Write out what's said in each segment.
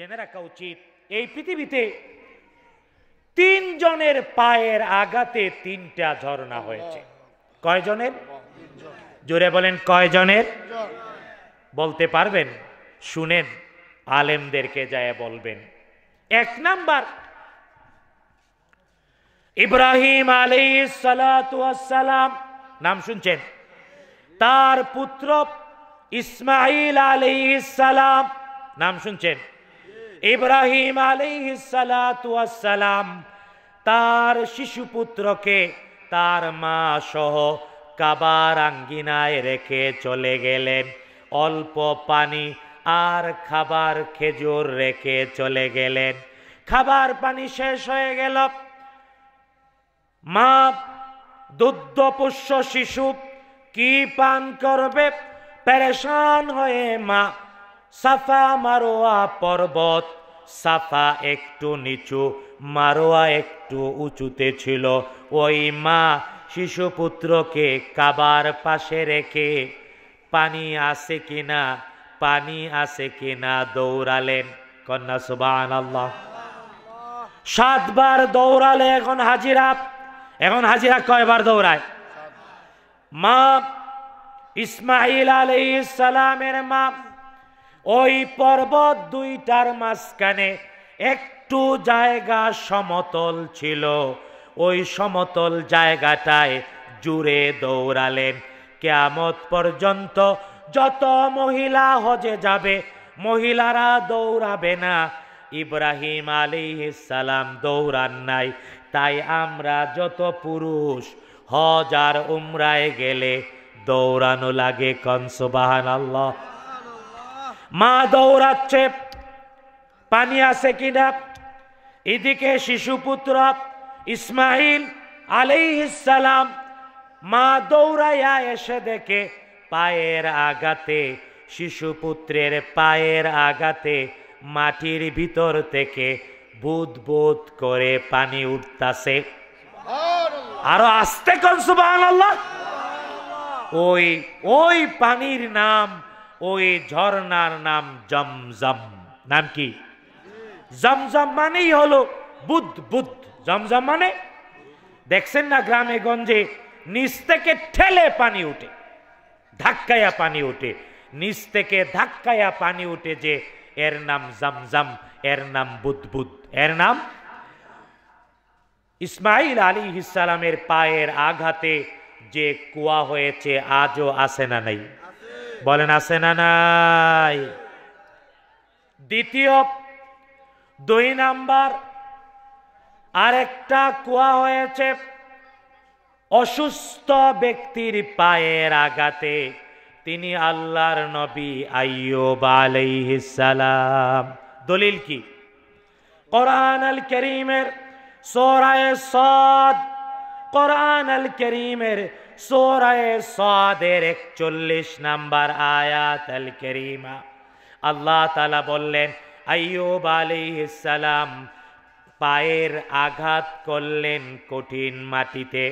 জেনে রাখা উচিত এই পৃথিবীতে তিনজনের পায়ের আগাতে তিনটা ঝর্ণা হয়েছে কয়জনের জোরে বলেন কয়জনের বলতে পারবেন শুনেন আলেমদেরকে যায় বলবেন এক নাম্বার ইব্রাহিম আলী সালাম নাম শুনছেন তার পুত্র ইসমাইল আলী সালাম নাম শুনছেন ইব্রাহিম সালাম তার শিশু পুত্রকে তার মা সহ কাবার আঙ্গিনায় রেখে চলে গেলেন অল্প পানি আর খাবার খেজুর রেখে চলে গেলেন খাবার পানি শেষ হয়ে গেল মা দুগ্ধপুষ্য শিশু কি পান করবে পেরেশান হয়ে মা সাফা মারোয়া পর্বত সাফা একটু নিচু মারোয়া একটু উঁচুতে ছিল ওই মা শিশুপুত্রকে কাবার পাশে রেখে পানি আছে কিনা পানি আছে কিনা দৌড়ালেন কন্যা সুবান আল্লাহ সাতবার দৌড়ালে এখন হাজিরা এখন হাজিরা কয়বার দৌড়ায় মা ইসমাইল আলাই সালামের মা ওই পর্বত দুইটার মাঝখানে একটু জায়গা সমতল ছিল ওই সমতল জায়গাটায় জুড়ে দৌড়ালেন কেয়ামত পর্যন্ত যত মহিলা হজে যাবে মহিলারা দৌড়াবে না ইব্রাহিম আলী সালাম দৌড়ান নাই তাই আমরা যত পুরুষ হজ আর উমরায় গেলে দৌড়ানো লাগে কনসুবাহান আল্লাহ মা দৌড়াচ্ছে পানি আছে কিনা এদিকে শিশুপুত্র ইসমাইল আলাইহিসালাম মা দৌড়াইয়া এসে দেখে পায়ের আগাতে শিশুপুত্রের পায়ের আগাতে মাটির ভিতর থেকে বুধ বোধ করে পানি উঠতাছে আরো আস্তে কনসুবাহ ওই ওই পানির নাম ওই ঝর্নার নাম জমজম নাম কি জমজম মানেই হলো বুধ বুধ জমজম মানে দেখছেন না গ্রামে গঞ্জে নিচ থেকে ঠেলে পানি উঠে ধাক্কায়া পানি উঠে নিচ থেকে ধাক্কায়া পানি উঠে যে এর নাম জমজম এর নাম বুধ এর নাম ইসমাইল আলী ইসালামের পায়ের আঘাতে যে কুয়া হয়েছে আজও আসে না নাই বলেন আছে না নাই দ্বিতীয় দুই নাম্বার আরেকটা কুয়া হয়েছে অসুস্থ ব্যক্তির পায়ের আঘাতে তিনি আল্লাহর নবী আইয়ুব সালাম দলিল কি কোরআন আল করিমের সোরায় সদ কোরআন আল করিমের সোরায় সাদের একচল্লিশ নাম্বার আয়াত আল করিমা আল্লাহ তালা বললেন আইয়ুব সালাম পায়ের আঘাত করলেন কঠিন মাটিতে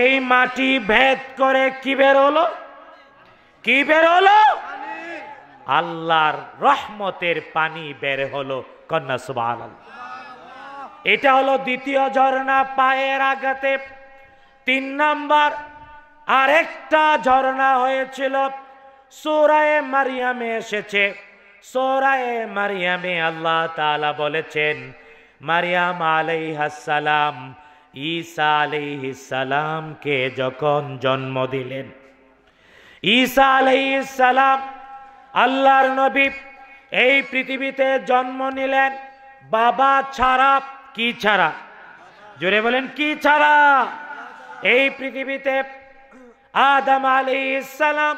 এই মাটি ভেদ করে কি বেরোলো কি বেরোলো আল্লাহর রহমতের পানি বের হলো কন্যা সুবাহ এটা হলো দ্বিতীয় ঝর্ণা পায়ের আঘাতে তিন নাম্বার আরেকটা ঝর্ণা হয়েছিল সোরায়ে মারিয়ামে এসেছে সোরায়ে মারিয়ামে আল্লাহ তালা বলেছেন মারিয়াম আলাইহাসালাম ঈসা আলাইহিসালামকে যখন জন্ম দিলেন ঈসা আলাইহিসালাম আল্লাহর নবী এই পৃথিবীতে জন্ম নিলেন বাবা ছাড়া কি ছাড়া জোরে বলেন কি ছাড়া এই পৃথিবীতে আদম আলী ইসালাম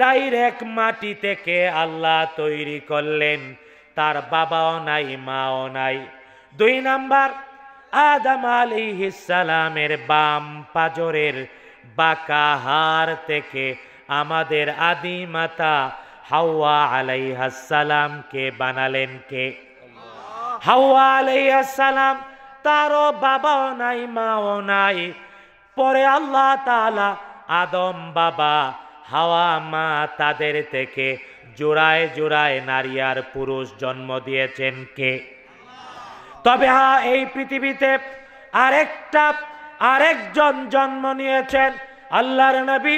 ডাইরেক্ট মাটি থেকে আল্লাহ তৈরি করলেন তার বাবাও নাই মাও নাই দুই নাম্বার আদম আলী ইসালামের বাম পাজরের বাঁকা হার থেকে আমাদের আদিমাতা হাওয়া হাসালামকে বানালেন কে হাওয়া হাসালাম তারও বাবাও নাই মাও নাই পরে আল্লাহ তালা আদম বাবা হাওয়া মা তাদের থেকে জোড়ায় জোড়ায় নারী আর পুরুষ জন্ম দিয়েছেন কে তবে হা এই পৃথিবীতে আরেকটা আরেকজন জন্ম নিয়েছেন আল্লাহর নবী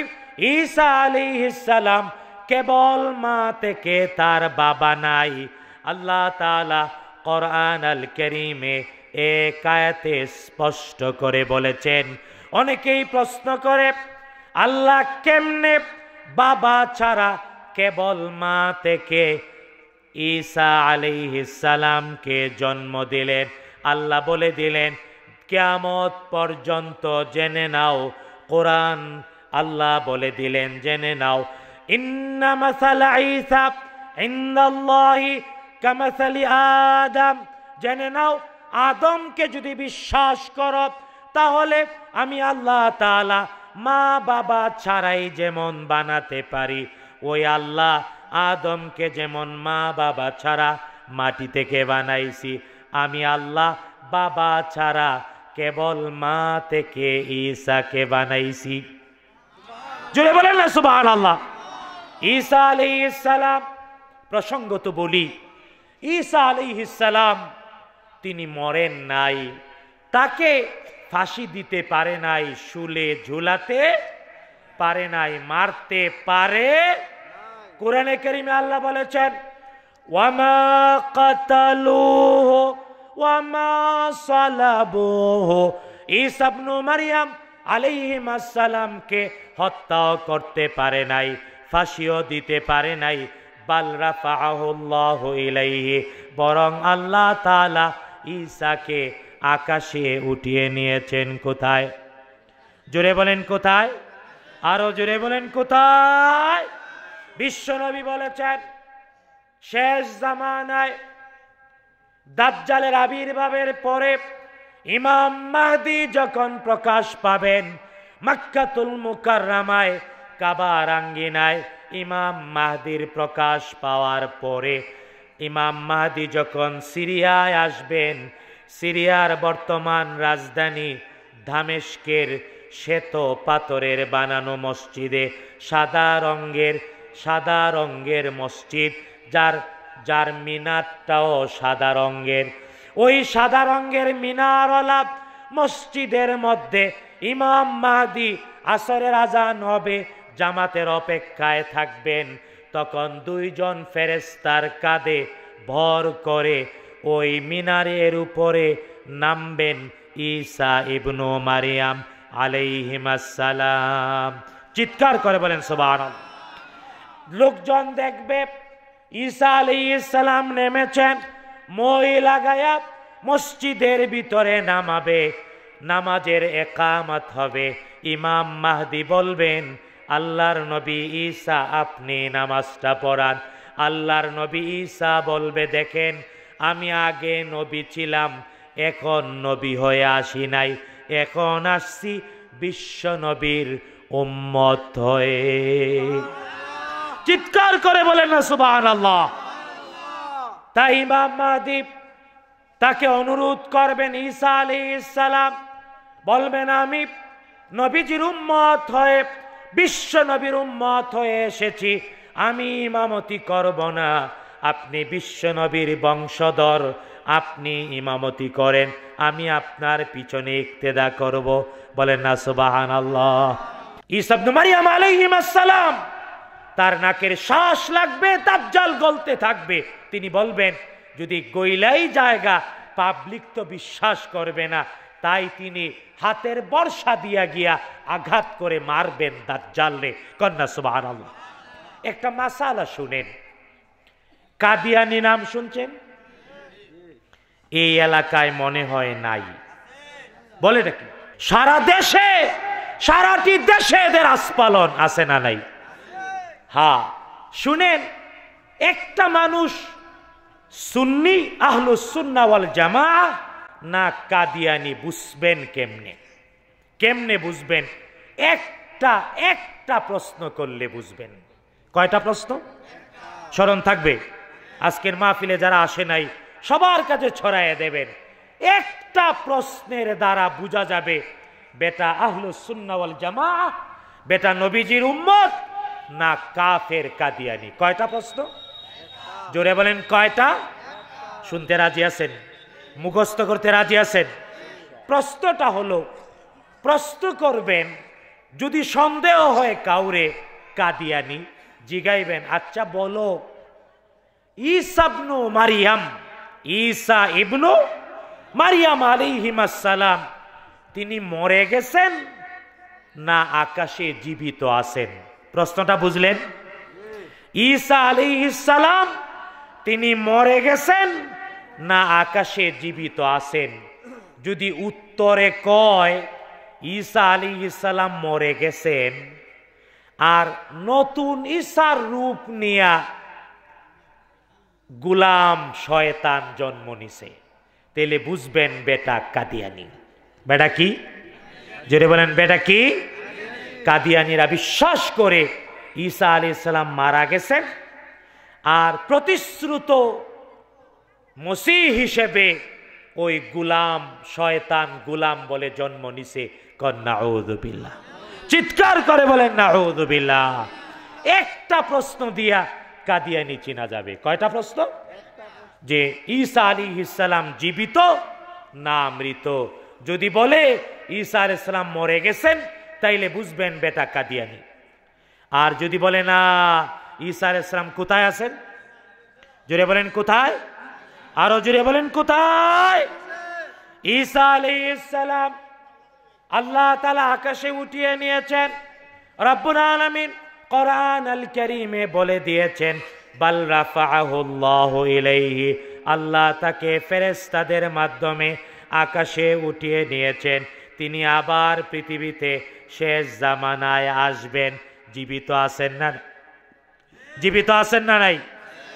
ঈসা আলী ইসালাম কেবল মা থেকে তার বাবা নাই আল্লাহ তালা কোরআন আল করিমে এ আয়াতে স্পষ্ট করে বলেছেন অনেকেই প্রশ্ন করে আল্লাহ কেমনে বাবা ছাড়া কেবল মা থেকে ঈসা সালামকে জন্ম দিলেন আল্লাহ বলে দিলেন কেয়ামত পর্যন্ত জেনে নাও কোরআন আল্লাহ বলে দিলেন জেনে নাও জেনে নাও আদমকে যদি বিশ্বাস করো তাহলে আমি আল্লাহ তালা মা বাবা ছাড়াই যেমন বানাতে পারি ওই আল্লাহ আদমকে যেমন মা বাবা ছাড়া মাটি থেকে বানাইছি আমি আল্লাহ বাবা ছাড়া কেবল মা থেকে ঈসাকে বানাইছি জুড়ে বলেন না সুবাহ আল্লাহ ঈসা আলি ইসালাম তো বলি ঈসা আলি ইসালাম তিনি মরেন নাই তাকে ফাঁসি দিতে পারে নাই শুলে ঝুলাতে পারে নাই মারতে পারে কোরআনে করিমে আল্লাহ বলেছেন ওয়ামা কাতালুহ ওয়ামা সালাবুহ ঈসা ইবনে মারিয়াম আলাইহিম আসসালামকে হত্যাও করতে পারে নাই ফাঁসিও দিতে পারে নাই বাল রাফাহুল্লাহ ইলাইহি বরং আল্লাহ তাআলা ঈসাকে আকাশে উঠিয়ে নিয়েছেন কোথায় জোরে বলেন কোথায় আরো জোরে বলেন কোথায় নবী বলেছেন শেষ জামানায় দাজ্জালের আবির্ভাবের পরে ইমাম মাহদি যখন প্রকাশ পাবেন মাক্কাতুল মুকাররামায় কাবার আঙ্গিনায় ইমাম মাহদির প্রকাশ পাওয়ার পরে ইমাম মাহদি যখন সিরিয়ায় আসবেন সিরিয়ার বর্তমান রাজধানী ধামেস্কের শ্বেত পাথরের বানানো মসজিদে সাদা রঙের সাদা রঙের মসজিদ যার যার মিনারটাও সাদা রঙের ওই সাদা রঙের মিনারওয়ালা মসজিদের মধ্যে ইমাম মাহাদি আসরের আজান হবে জামাতের অপেক্ষায় থাকবেন তখন দুইজন ফেরেস্তার কাঁধে ভর করে ওই মিনারের উপরে নামবেন ঈসা ইবনু মারিয়াম আলাইহিমাসালাম চিৎকার করে বলেন সোবান লোকজন দেখবে ঈসা আলাইসালাম নেমেছেন মই লাগায়া মসজিদের ভিতরে নামাবে নামাজের একামত হবে ইমাম মাহদি বলবেন আল্লাহর নবী ঈসা আপনি নামাজটা পড়ান আল্লাহর নবী ঈসা বলবে দেখেন আমি আগে নবী ছিলাম এখন নবী হয়ে আসি নাই এখন আসছি বিশ্ব নবীর উম্মত হয়ে চিৎকার করে বলেন না সুবাহান আল্লাহ তাই ইমাম তাকে অনুরোধ করবেন ঈসা আলি ইসালাম বলবেন আমি নবীজির উম্মত হয়ে বিশ্ব নবীর উম্মত হয়ে এসেছি আমি ইমামতি করব না আপনি বিশ্বনবীর বংশধর আপনি ইমামতি করেন আমি আপনার পিছনে ইক্তেদা করব বলেন না সুবাহান আল্লাহ ইসাবনুমারিয়াম আলাইহিমাসালাম তার নাকের শ্বাস লাগবে তাপজাল গলতে থাকবে তিনি বলবেন যদি গইলাই জায়গা পাবলিক তো বিশ্বাস করবে না তাই তিনি হাতের বর্ষা দিয়া গিয়া আঘাত করে মারবেন দাজ্জাল রে কন্যা সুবাহ একটা মাসালা শুনেন কাদিয়ানি নাম শুনছেন এই এলাকায় মনে হয় নাই বলে নাকি সারা দেশে সারাটি দেশে এদের আস্পালন আছে না নাই হা হ্যাঁ, শুনেন একটা মানুষ সুন্নি আহলু সুন্নাওয়াল জামা না কাদিয়ানি বুঝবেন কেমনে কেমনে বুঝবেন একটা একটা প্রশ্ন করলে বুঝবেন কয়টা প্রশ্ন স্মরণ থাকবে আজকের মাহফিলে যারা আসে নাই সবার কাছে ছড়াইয়ে দেবেন একটা প্রশ্নের দ্বারা বোঝা যাবে বেটা আহলু সুন্নাওয়াল জামা বেটা নবীজির উম্মত না কাফের কাদিয়ানি কয়টা প্রশ্ন জোরে বলেন কয়টা শুনতে রাজি আছেন মুখস্থ করতে রাজি আছেন প্রশ্নটা হলো প্রশ্ন করবেন যদি সন্দেহ হয় কাউরে কাদিয়ানি জিগাইবেন আচ্ছা বলো ইসাবনু মারিয়াম ঈসা ইবনু মারিয়াম আলিহিমাসালাম তিনি মরে গেছেন না আকাশে জীবিত আছেন প্রশ্নটা বুঝলেন ঈসা আলিহিসালাম তিনি মরে গেছেন না আকাশে জীবিত আছেন যদি উত্তরে কয় ঈসা আলী ইসালাম মরে গেছেন আর নতুন ঈশার রূপ নিয়া গুলাম শয়তান জন্ম নিছে তেলে বুঝবেন বেটা কাদিয়ানি বেটা কি জোরে বলেন বেটা কি কাদিয়ানিরা বিশ্বাস করে ঈসা আলি ইসলাম মারা গেছেন আর প্রতিশ্রুত মসি হিসেবে ওই গুলাম শয়তান গুলাম বলে জন্ম নিছে কন্যা চিৎকার করে বলেন না একটা প্রশ্ন দিয়া কাদিয়ানি চেনা যাবে কয়টা প্রশ্ন যে ঈসা আলী ইসালাম জীবিত না মৃত যদি বলে ঈসা আল ইসলাম মরে গেছেন তাইলে বুঝবেন বেটা কাদিয়ানি আর যদি বলে না ঈসা আল ইসলাম কোথায় আছেন জুড়ে বলেন কোথায় আরো জুড়ে বলেন কোথায় ঈসা আলী ইসালাম আল্লাহ তালা আকাশে উঠিয়ে নিয়েছেন রব্বুল আলমিন কোরআন আল করিমে বলে দিয়েছেন ইলাইহি আল্লাহ তাকে ফেরেস্তাদের মাধ্যমে আকাশে উঠিয়ে নিয়েছেন তিনি আবার পৃথিবীতে শেষ জামানায় আসবেন জীবিত আছেন না জীবিত আছেন না নাই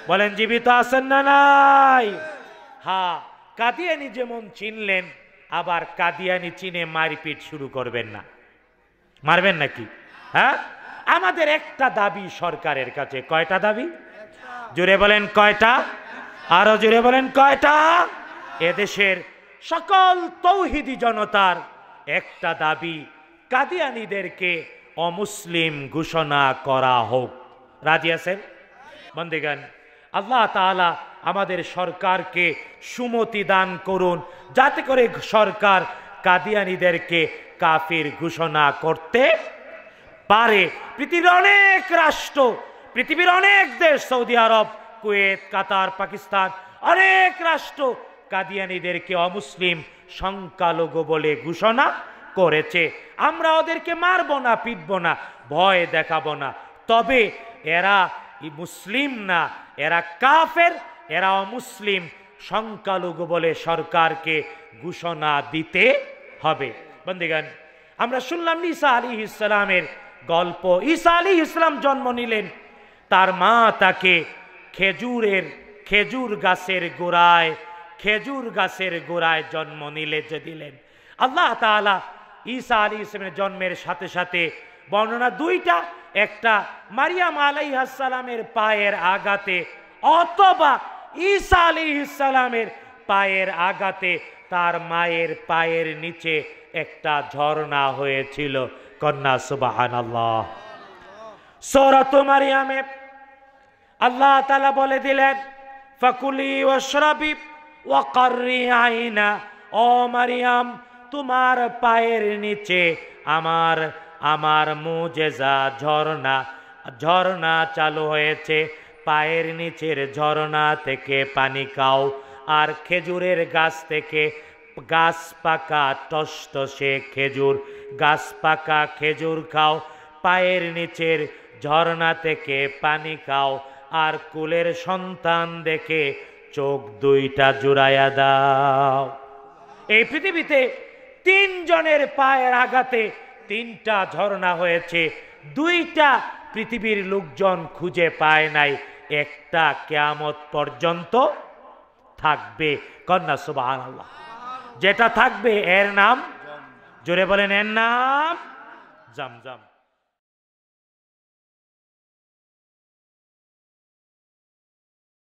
বলেন জীবিত আছেন না নাই হা হ্যাঁ, কাদিয়ানি যেমন চিনলেন আবার কাদিয়ানি চিনে মারপিট শুরু করবেন না মারবেন নাকি হ্যাঁ আমাদের একটা দাবি সরকারের কাছে কয়টা দাবি জুড়ে বলেন কয়টা আরো জুড়ে বলেন কয়টা এদেশের সকল তৌহিদি জনতার একটা দাবি কাদিয়ানিদেরকে অমুসলিম ঘোষণা করা হোক রাজি আছেন বন্দিগান আল্লাহ তালা আমাদের সরকারকে সুমতি দান করুন যাতে করে সরকার কাদিয়ানিদেরকে কাফির ঘোষণা করতে পারে পৃথিবীর অনেক রাষ্ট্র পৃথিবীর অনেক দেশ Saudi Arab Kuwait Qatar Pakistan অনেক রাষ্ট্র কাদিয়ানিদেরকে অমুসলিম সংখ্যালঘু বলে ঘোষণা করেছে আমরা ওদেরকে মারব না পিটব না ভয় দেখাব না তবে এরা মুসলিম না এরা কাফের এরা অমুসলিম সংখ্যালঘু বলে সরকারকে ঘোষণা দিতে হবে বন্দিগান আমরা শুনলাম নিসা আলী ইসলামের গল্প ঈসা আলী ইসলাম জন্ম নিলেন তার মা তাকে খেজুরের খেজুর গাছের গোড়ায় খেজুর গাছের গোড়ায় জন্ম নিলে দিলেন আল্লাহ তালা ঈসা আলী ইসলামের জন্মের সাথে সাথে বর্ণনা দুইটা একটা মারিয়াম আলাই আলাইহাসালামের পায়ের আগাতে অথবা ঈসা আলী ইসালামের পায়ের আগাতে তার মায়ের পায়ের নিচে একটা ঝর্ণা হয়েছিল কন্যা সুবাহান আল্লাহ সৌরত মারিয়ামে আল্লাহ তালা বলে দিলেন ফাকুলি ও সরাবি ও করি আইনা ও মারিয়াম তোমার পায়ের নিচে আমার আমার মুজেজা ঝর্ণা ঝর্ণা চালু হয়েছে পায়ের নিচের ঝর্ণা থেকে পানি কাও আর খেজুরের গাছ থেকে গাছ পাকা টস টসে খেজুর গাছ পাকা খেজুর খাও পায়ের নিচের ঝর্ণা থেকে পানি খাও আর কুলের সন্তান দেখে চোখ দুইটা জুড়াইয়া দাও এই পৃথিবীতে তিনজনের পায়ের আঘাতে তিনটা ঝর্ণা হয়েছে দুইটা পৃথিবীর লোকজন খুঁজে পায় নাই একটা কেয়ামত পর্যন্ত থাকবে কন্যা সুবাহ যেটা থাকবে এর নাম জোরে বলেন এর নাম জামজাম